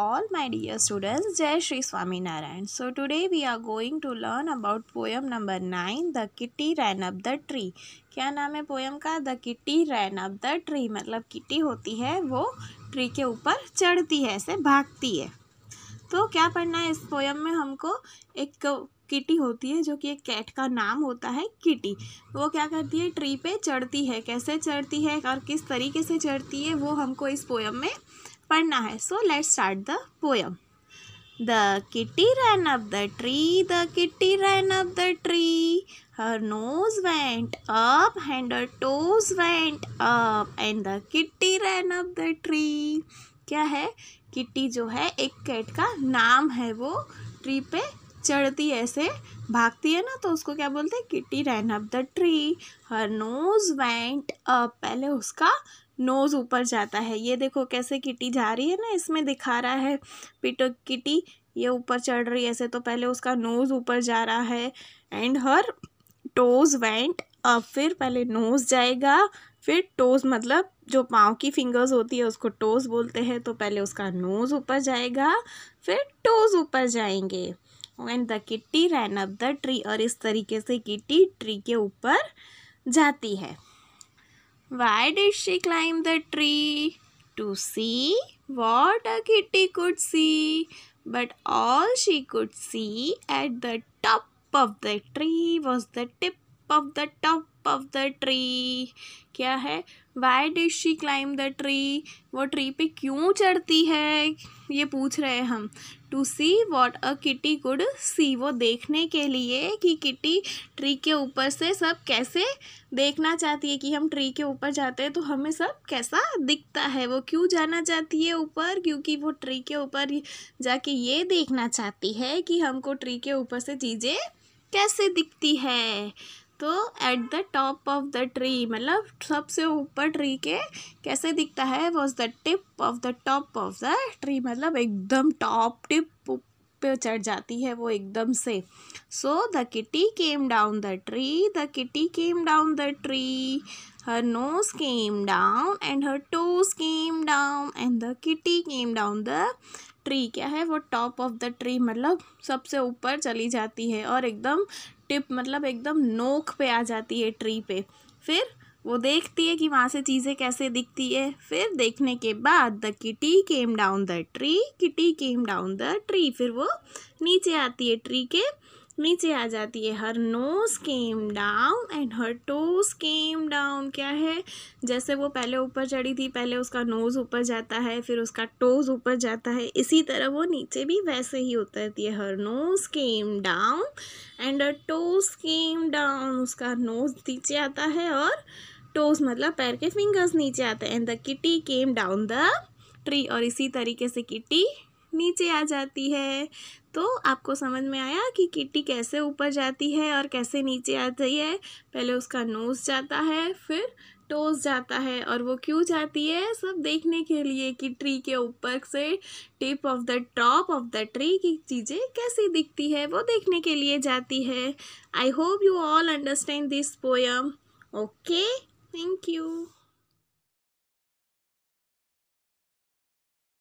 all my dear students Jai Shri swami narayan So today we are going to learn about poem number 9 The Kitty Ran Up the Tree. kya naam hai poem ka the kitty ran up the tree matlab kitty hoti hai wo tree ke upar chadhti hai aise bhagti hai to kya padhna hai is poem mein humko ek kitty होती है जो कि एक cat का नाम होता है kitty वो क्या करती है ट्री पे चढ़ती है कैसे चढ़ती है और किस तरीके से चढ़ती है वो हमको इस पोयम में पढ़ना है so let start the poem the kitty run up the tree the kitty ran up the tree her nose went up and her toes went up and the kitty ran up the tree क्या है kitty जो है एक cat का नाम है वो tree पे चढ़ती है ऐसे भागती है ना तो उसको क्या बोलते हैं kitty ran up the tree her nose went up पहले उसका नोज़ ऊपर जाता है ये देखो कैसे किटी जा रही है ना इसमें दिखा रहा है पिटो किटी ये ऊपर चढ़ रही है ऐसे तो पहले उसका नोज़ ऊपर जा रहा है एंड हर टोज़ वेंट अब फिर पहले नोज़ जाएगा फिर टोज़ मतलब जो पाँव की फिंगर्स होती है उसको टोज़ बोलते हैं तो पहले उसका नोज़ ऊपर जाएगा फिर टोज़ ऊपर जाएंगे and the kitty ran up the tree और इस तरीके से किट्टी ट्री के ऊपर जाती है Why did she climb the tree? To see what a kitty could see. But all she could see at the top of the tree was the tip of the top of the tree क्या है why did she climb the tree वो tree पे क्यों चढ़ती है ये पूछ रहे हैं हम to see what a kitty good see वो देखने के लिए कि किटी ट्री के ऊपर से सब कैसे देखना चाहती है कि हम ट्री के ऊपर जाते हैं तो हमें सब कैसा दिखता है वो क्यों जाना चाहती है ऊपर क्योंकि वो ट्री के ऊपर जाके ये देखना चाहती है कि हमको ट्री के ऊपर से चीज़ें कैसे दिखती है तो at the top of the tree मतलब सबसे ऊपर ट्री के कैसे दिखता है was the tip of the top of the tree मतलब एकदम टॉप टिप पे चढ़ जाती है वो एकदम से so the kitty came down the tree the kitty came down the tree her nose came down and her toes came down and the kitty came down the tree क्या है वो टॉप ऑफ द ट्री मतलब सबसे ऊपर चली जाती है और एकदम टिप मतलब एकदम नोक पे आ जाती है ट्री पे फिर वो देखती है कि वहाँ से चीज़ें कैसे दिखती है फिर देखने के बाद the kitty came down the tree kitty came down the tree फिर वो नीचे आती है ट्री के नीचे आ जाती है her nose came down and her toes came down क्या है जैसे वो पहले ऊपर चढ़ी थी पहले उसका नोज़ ऊपर जाता है फिर उसका टोज ऊपर जाता है इसी तरह वो नीचे भी वैसे ही उतरती है her nose came down and her toes came down उसका नोज़ नीचे आता है और टोज मतलब पैर के फिंगर्स नीचे आते हैं and the kitty came down the tree और इसी तरीके से किटी नीचे आ जाती है तो आपको समझ में आया कि किट्टी कैसे ऊपर जाती है और कैसे नीचे आती है पहले उसका नोज़ जाता है फिर टोस जाता है और वो क्यों जाती है सब देखने के लिए कि ट्री के ऊपर से tip of the top of the tree की चीज़ें कैसी दिखती है वो देखने के लिए जाती है I hope you all understand this poem okay thank you